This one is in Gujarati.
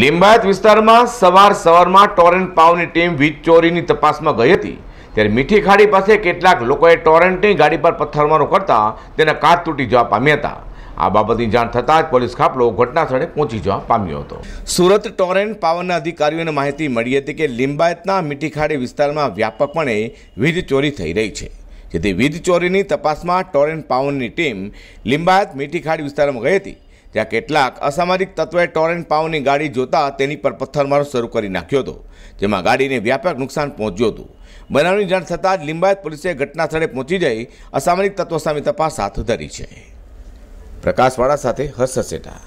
લિંબાયત વિસ્તારમાં સવાર સવારમાં ટોરેન્ટ પાવની ટીમ વીજ ચોરીની તપાસમાં ગઈ હતી ત્યારે મીઠી ખાડી પાસે કેટલાક લોકોએ ટોરેન્ટની ગાડી પર પથ્થરમારો કરતા તેના કાચ તૂટી જવા પામ્યા હતા આ બાબતની જાણ થતાં જ પોલીસ કાફલો ઘટના સ્થળે પહોંચી જવા પામ્યો હતો સુરત ટોરેન્ટ પાવરના અધિકારીઓને માહિતી મળી હતી કે લિંબાયતના મીઠી ખાડી વિસ્તારમાં વ્યાપકપણે વીજ ચોરી થઈ રહી છે જેથી વીજ ચોરીની તપાસમાં ટોરેન્ટ પાવનની ટીમ લિંબાયત મીઠી ખાડી વિસ્તારમાં ગઈ હતી જ્યાં કેટલાક અસામાજિક તત્વોએ ટોરેન્ટ પાવની ગાડી જોતા તેની પર પથ્થરમારો શરૂ કરી નાખ્યો હતો જેમાં ગાડીને વ્યાપક નુકસાન પહોંચ્યું હતું બનાવની જાણ થતાં જ લિંબાયત પોલીસે ઘટના સ્થળે પહોંચી જઈ અસામાજિક તત્વો સામે તપાસ હાથ ધરી છે પ્રકાશવાળા સાથે હર્ષ સેટા